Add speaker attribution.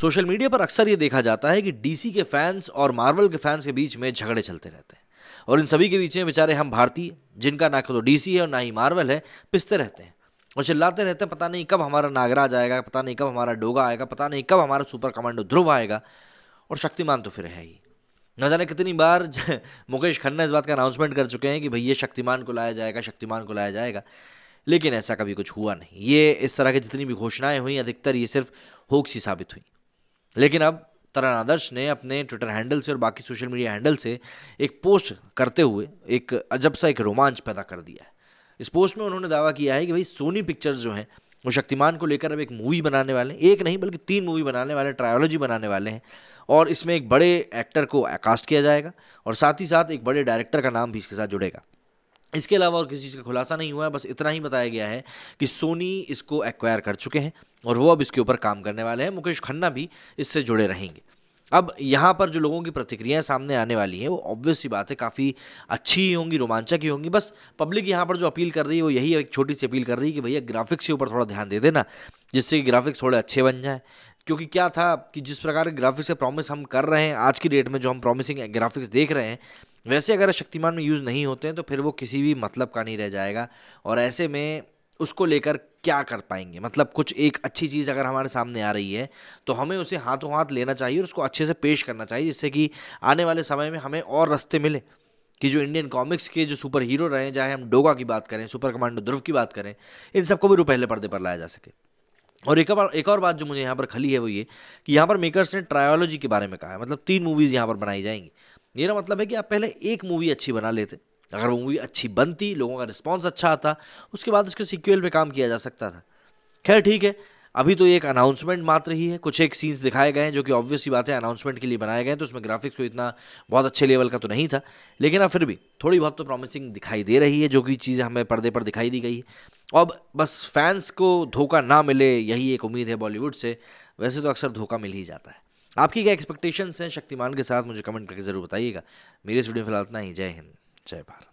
Speaker 1: social media पर अक्सर ये देखा जाता है कि डीसी के फैंस और मार्वल के फैंस के बीच में झगड़े चलते रहते हैं और इन सभी के बीच में बेचारे हम भारतीय जिनका ना तो डीसी है और ना ही मार्वल है पिसते रहते हैं और चिल्लाते रहते हैं पता नहीं कब हमारा नागराज आएगा पता नहीं कब हमारा डोगा आएगा पता नहीं कब हमारा सुपर कमांडो ध्रुव आएगा और शक्तिमान तो फिर है ही न जाने कितनी बार मुकेश खन्ना इस बात का अनाउंसमेंट कर चुके हैं कि भैया शक्तिमान को लाया जाएगा शक्तिमान को लाया जाएगा लेकिन ऐसा कभी कुछ हुआ नहीं ये इस तरह की जितनी भी घोषणाएं हुई अधिकतर ये सिर्फ होक्सी साबित हुई लेकिन अब तरण आदर्श ने अपने ट्विटर हैंडल से और बाकी सोशल मीडिया हैंडल से एक पोस्ट करते हुए एक अजब सा एक रोमांच पैदा कर दिया है इस पोस्ट में उन्होंने दावा किया है कि भाई सोनी पिक्चर्स जो हैं वो शक्तिमान को लेकर अब एक मूवी बनाने वाले हैं एक नहीं बल्कि तीन मूवी बनाने वाले ट्रायोलॉजी बनाने वाले हैं और इसमें एक बड़े एक्टर को कास्ट किया जाएगा और साथ ही साथ एक बड़े डायरेक्टर का नाम भी इसके साथ जुड़ेगा इसके अलावा और किसी चीज़ का खुलासा नहीं हुआ है बस इतना ही बताया गया है कि सोनी इसको एक्वायर कर चुके हैं और वो अब इसके ऊपर काम करने वाले हैं मुकेश खन्ना भी इससे जुड़े रहेंगे अब यहाँ पर जो लोगों की प्रतिक्रियाएं सामने आने वाली हैं वो ऑब्वियस ही बात है काफ़ी अच्छी ही होंगी रोमांचक ही होंगी बस पब्लिक यहाँ पर जो अपील कर रही है वो यही एक छोटी सी अपील कर रही है कि भैया ग्राफिक्स के ऊपर थोड़ा ध्यान दे देना जिससे कि ग्राफिक्स थोड़े अच्छे बन जाएँ क्योंकि क्या था कि जिस प्रकार के ग्राफिक्स का प्रॉमिस हम कर रहे हैं आज की डेट में जो हम प्रॉमिसिंग ग्राफिक्स देख रहे हैं वैसे अगर शक्तिमान में यूज़ नहीं होते हैं तो फिर वो किसी भी मतलब का नहीं रह जाएगा और ऐसे में उसको लेकर क्या कर पाएंगे मतलब कुछ एक अच्छी चीज़ अगर हमारे सामने आ रही है तो हमें उसे हाथों हाथ लेना चाहिए और उसको अच्छे से पेश करना चाहिए जिससे कि आने वाले समय में हमें और रास्ते मिले कि जो इंडियन कॉमिक्स के जो सुपर हीरो रहे हैं चाहे हम डोगा की बात करें सुपर कमांडो ध्रुव की बात करें इन सबको भी रुपहले पर्दे पर लाया जा सके और एक बार एक और बात जो मुझे यहाँ पर खली है वो ये कि यहाँ पर मेकर्स ने ट्रायोलॉजी के बारे में कहा है मतलब तीन मूवीज़ यहाँ पर बनाई जाएंगी मेरा मतलब है कि आप पहले एक मूवी अच्छी बना लेते अगर वो मूवी अच्छी बनती लोगों का रिस्पॉन्स अच्छा आता उसके बाद उसके सिक्वेल पे काम किया जा सकता था खैर ठीक है अभी तो ये एक अनाउंसमेंट मात्र ही है कुछ एक सीन्स दिखाए गए हैं जो कि ऑब्वियस ही बात है अनाउंसमेंट के लिए बनाए गए हैं तो उसमें ग्राफिक्स को इतना बहुत अच्छे लेवल का तो नहीं था लेकिन अब फिर भी थोड़ी बहुत तो प्रॉमिसिंग दिखाई दे रही है जो कि चीज़ हमें पर्दे पर दिखाई दी गई है अब बस फैंस को धोखा ना मिले यही एक उम्मीद है बॉलीवुड से वैसे तो अक्सर धोखा मिल ही जाता है आपकी क्या एक्सपेक्टेशंस हैं शक्तिमान के साथ मुझे कमेंट करके ज़रूर बताइएगा मेरे इस वीडियो में फिलहाल इतना ही जय हिंद जय भारत